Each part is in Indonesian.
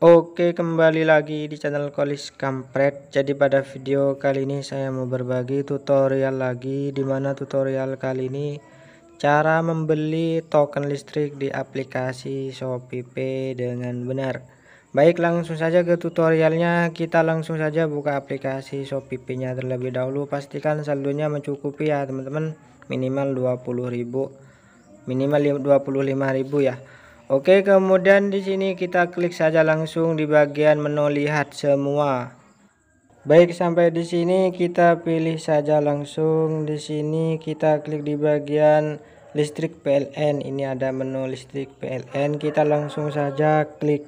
Oke kembali lagi di channel Kolis Kampret Jadi pada video kali ini saya mau berbagi tutorial lagi Dimana tutorial kali ini Cara membeli token listrik di aplikasi ShopeePay dengan benar Baik langsung saja ke tutorialnya Kita langsung saja buka aplikasi ShopeePay nya terlebih dahulu Pastikan saldonya mencukupi ya teman-teman Minimal 20.000 Minimal 25.000 ya Oke, kemudian di sini kita klik saja langsung di bagian menu lihat semua. Baik, sampai di sini kita pilih saja langsung di sini kita klik di bagian listrik PLN. Ini ada menu listrik PLN, kita langsung saja klik.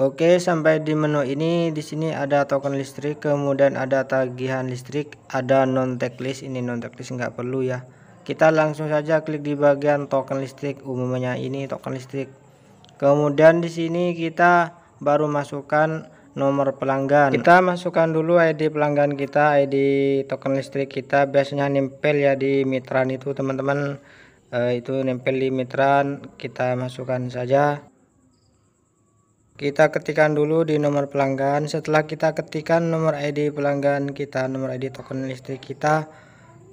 Oke, sampai di menu ini di sini ada token listrik, kemudian ada tagihan listrik, ada non tag ini non tag nggak perlu ya kita langsung saja klik di bagian token listrik umumnya ini token listrik kemudian di sini kita baru masukkan nomor pelanggan kita masukkan dulu ID pelanggan kita ID token listrik kita biasanya nempel ya di mitran itu teman-teman e, itu nempel di mitran kita masukkan saja kita ketikkan dulu di nomor pelanggan setelah kita ketikkan nomor ID pelanggan kita nomor ID token listrik kita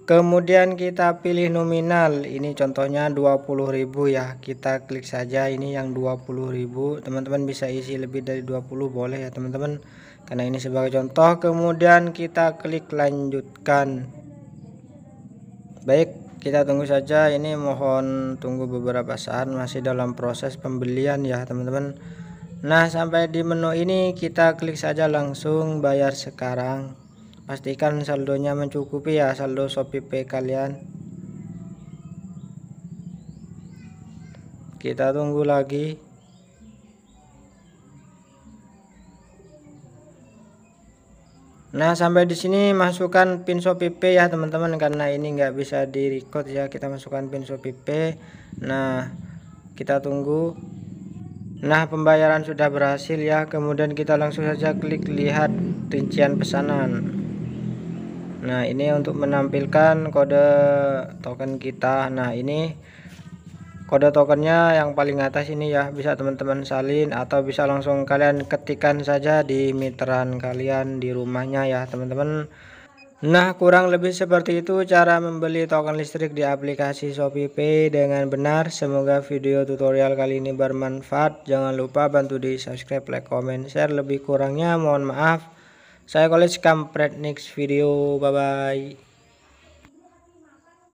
Kemudian kita pilih nominal. Ini contohnya 20.000 ya. Kita klik saja ini yang 20.000. Teman-teman bisa isi lebih dari 20 boleh ya, teman-teman. Karena ini sebagai contoh. Kemudian kita klik lanjutkan. Baik, kita tunggu saja. Ini mohon tunggu beberapa saat masih dalam proses pembelian ya, teman-teman. Nah, sampai di menu ini kita klik saja langsung bayar sekarang pastikan saldonya mencukupi ya saldo Shopee kalian kita tunggu lagi nah sampai di sini masukkan pin Shopee ya teman-teman karena ini nggak bisa di record ya kita masukkan pin Shopee nah kita tunggu nah pembayaran sudah berhasil ya kemudian kita langsung saja klik lihat rincian pesanan nah ini untuk menampilkan kode token kita nah ini kode tokennya yang paling atas ini ya bisa teman-teman salin atau bisa langsung kalian ketikkan saja di meteran kalian di rumahnya ya teman-teman Nah kurang lebih seperti itu cara membeli token listrik di aplikasi Shopee Pay dengan benar Semoga video tutorial kali ini bermanfaat Jangan lupa bantu di subscribe, like, comment, share Lebih kurangnya mohon maaf saya College Kampret next video. Bye bye.